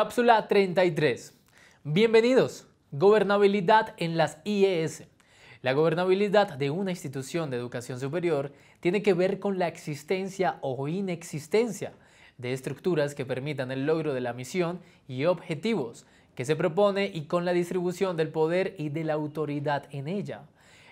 Cápsula 33. Bienvenidos. Gobernabilidad en las IES. La gobernabilidad de una institución de educación superior tiene que ver con la existencia o inexistencia de estructuras que permitan el logro de la misión y objetivos que se propone y con la distribución del poder y de la autoridad en ella.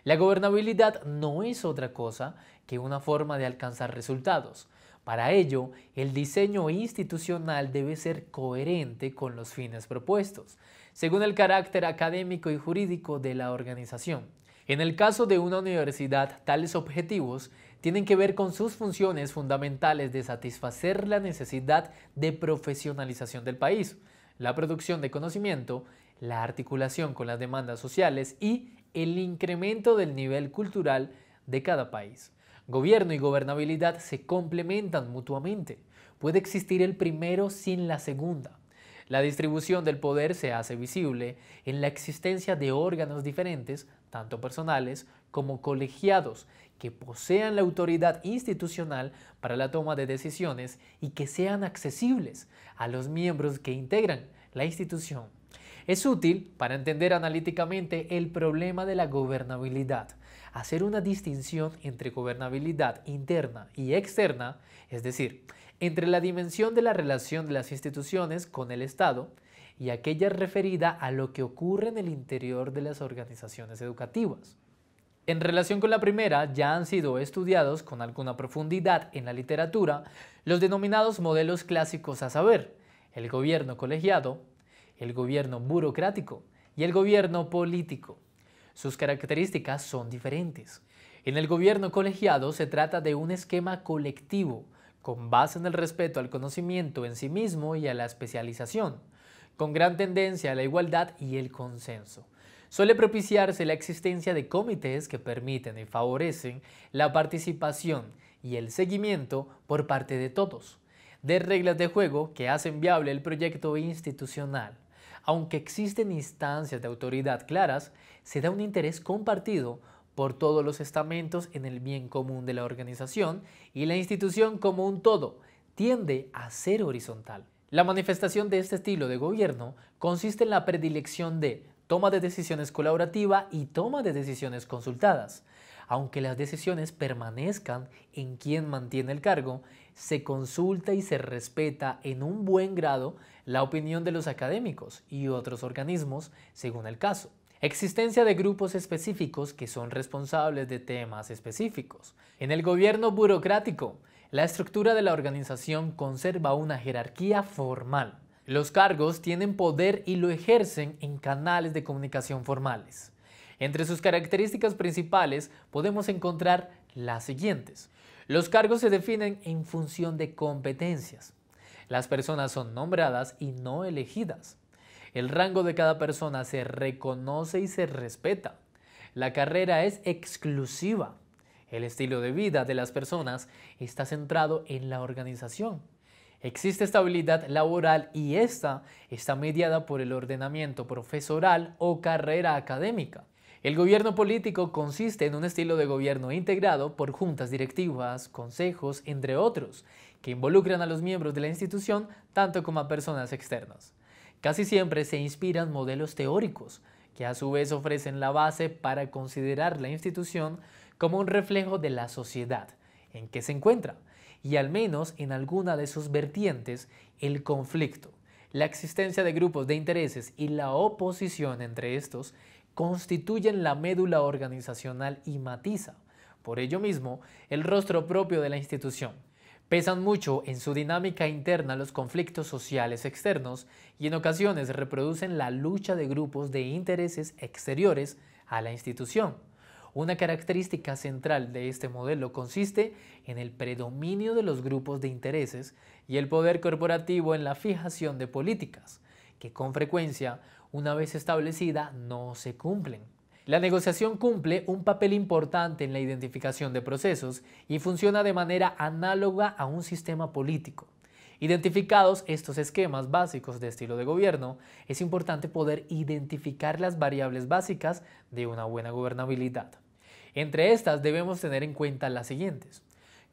La gobernabilidad no es otra cosa que una forma de alcanzar resultados, para ello, el diseño institucional debe ser coherente con los fines propuestos, según el carácter académico y jurídico de la organización. En el caso de una universidad, tales objetivos tienen que ver con sus funciones fundamentales de satisfacer la necesidad de profesionalización del país, la producción de conocimiento, la articulación con las demandas sociales y el incremento del nivel cultural de cada país. Gobierno y gobernabilidad se complementan mutuamente. Puede existir el primero sin la segunda. La distribución del poder se hace visible en la existencia de órganos diferentes, tanto personales como colegiados, que posean la autoridad institucional para la toma de decisiones y que sean accesibles a los miembros que integran la institución. Es útil para entender analíticamente el problema de la gobernabilidad hacer una distinción entre gobernabilidad interna y externa, es decir, entre la dimensión de la relación de las instituciones con el Estado y aquella referida a lo que ocurre en el interior de las organizaciones educativas. En relación con la primera, ya han sido estudiados con alguna profundidad en la literatura los denominados modelos clásicos a saber, el gobierno colegiado, el gobierno burocrático y el gobierno político. Sus características son diferentes. En el gobierno colegiado se trata de un esquema colectivo, con base en el respeto al conocimiento en sí mismo y a la especialización, con gran tendencia a la igualdad y el consenso. Suele propiciarse la existencia de comités que permiten y favorecen la participación y el seguimiento por parte de todos, de reglas de juego que hacen viable el proyecto institucional aunque existen instancias de autoridad claras, se da un interés compartido por todos los estamentos en el bien común de la organización y la institución como un todo tiende a ser horizontal. La manifestación de este estilo de gobierno consiste en la predilección de toma de decisiones colaborativa y toma de decisiones consultadas. Aunque las decisiones permanezcan en quien mantiene el cargo, se consulta y se respeta en un buen grado la opinión de los académicos y otros organismos según el caso. Existencia de grupos específicos que son responsables de temas específicos. En el gobierno burocrático, la estructura de la organización conserva una jerarquía formal los cargos tienen poder y lo ejercen en canales de comunicación formales. Entre sus características principales podemos encontrar las siguientes. Los cargos se definen en función de competencias. Las personas son nombradas y no elegidas. El rango de cada persona se reconoce y se respeta. La carrera es exclusiva. El estilo de vida de las personas está centrado en la organización. Existe estabilidad laboral y esta está mediada por el ordenamiento profesoral o carrera académica. El gobierno político consiste en un estilo de gobierno integrado por juntas directivas, consejos, entre otros, que involucran a los miembros de la institución tanto como a personas externas. Casi siempre se inspiran modelos teóricos, que a su vez ofrecen la base para considerar la institución como un reflejo de la sociedad en que se encuentra, y al menos en alguna de sus vertientes el conflicto, la existencia de grupos de intereses y la oposición entre estos constituyen la médula organizacional y matiza, por ello mismo, el rostro propio de la institución. Pesan mucho en su dinámica interna los conflictos sociales externos y en ocasiones reproducen la lucha de grupos de intereses exteriores a la institución. Una característica central de este modelo consiste en el predominio de los grupos de intereses y el poder corporativo en la fijación de políticas, que con frecuencia, una vez establecida, no se cumplen. La negociación cumple un papel importante en la identificación de procesos y funciona de manera análoga a un sistema político. Identificados estos esquemas básicos de estilo de gobierno, es importante poder identificar las variables básicas de una buena gobernabilidad. Entre estas debemos tener en cuenta las siguientes.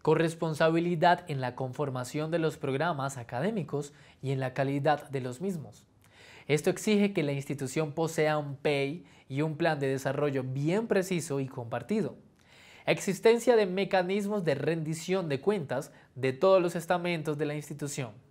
Corresponsabilidad en la conformación de los programas académicos y en la calidad de los mismos. Esto exige que la institución posea un PEI y un plan de desarrollo bien preciso y compartido. Existencia de mecanismos de rendición de cuentas de todos los estamentos de la institución.